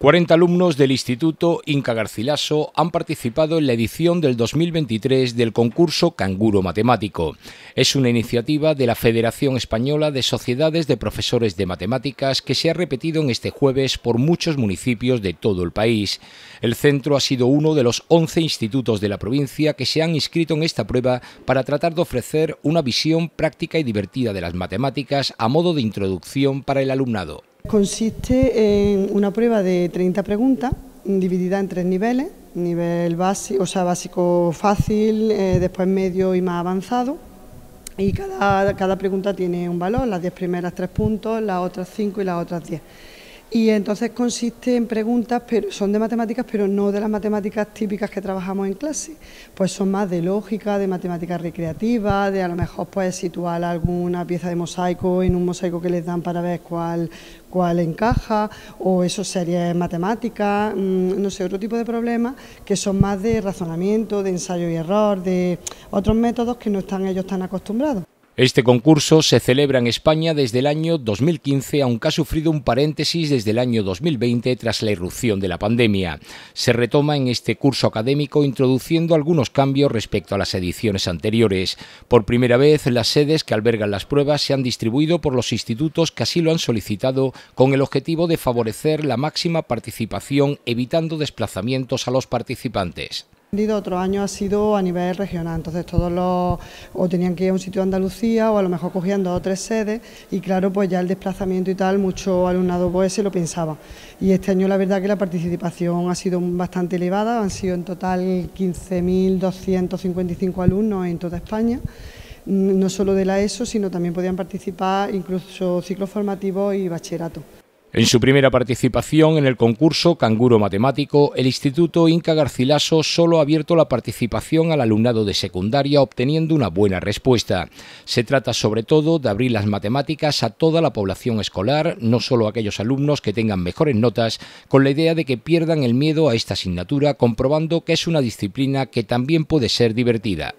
40 alumnos del Instituto Inca Garcilaso han participado en la edición del 2023 del concurso Canguro Matemático. Es una iniciativa de la Federación Española de Sociedades de Profesores de Matemáticas que se ha repetido en este jueves por muchos municipios de todo el país. El centro ha sido uno de los 11 institutos de la provincia que se han inscrito en esta prueba para tratar de ofrecer una visión práctica y divertida de las matemáticas a modo de introducción para el alumnado. Consiste en una prueba de 30 preguntas dividida en tres niveles, nivel básico, o sea, básico fácil, eh, después medio y más avanzado. Y cada, cada pregunta tiene un valor, las 10 primeras 3 puntos, las otras 5 y las otras 10. Y entonces consiste en preguntas, pero son de matemáticas, pero no de las matemáticas típicas que trabajamos en clase. Pues son más de lógica, de matemáticas recreativas, de a lo mejor pues situar alguna pieza de mosaico en un mosaico que les dan para ver cuál, cuál encaja, o eso sería matemáticas, mm, no sé, otro tipo de problemas que son más de razonamiento, de ensayo y error, de otros métodos que no están ellos tan acostumbrados. Este concurso se celebra en España desde el año 2015, aunque ha sufrido un paréntesis desde el año 2020 tras la irrupción de la pandemia. Se retoma en este curso académico introduciendo algunos cambios respecto a las ediciones anteriores. Por primera vez, las sedes que albergan las pruebas se han distribuido por los institutos que así lo han solicitado con el objetivo de favorecer la máxima participación evitando desplazamientos a los participantes. Otro año ha sido a nivel regional, entonces todos los o tenían que ir a un sitio de Andalucía o a lo mejor cogían dos o tres sedes y claro, pues ya el desplazamiento y tal, mucho alumnado pues se lo pensaba. Y este año la verdad que la participación ha sido bastante elevada, han sido en total 15.255 alumnos en toda España mm, no solo de la ESO, sino también podían participar incluso ciclos formativos y bachillerato. En su primera participación en el concurso Canguro Matemático, el Instituto Inca Garcilaso solo ha abierto la participación al alumnado de secundaria obteniendo una buena respuesta. Se trata sobre todo de abrir las matemáticas a toda la población escolar, no solo a aquellos alumnos que tengan mejores notas, con la idea de que pierdan el miedo a esta asignatura, comprobando que es una disciplina que también puede ser divertida.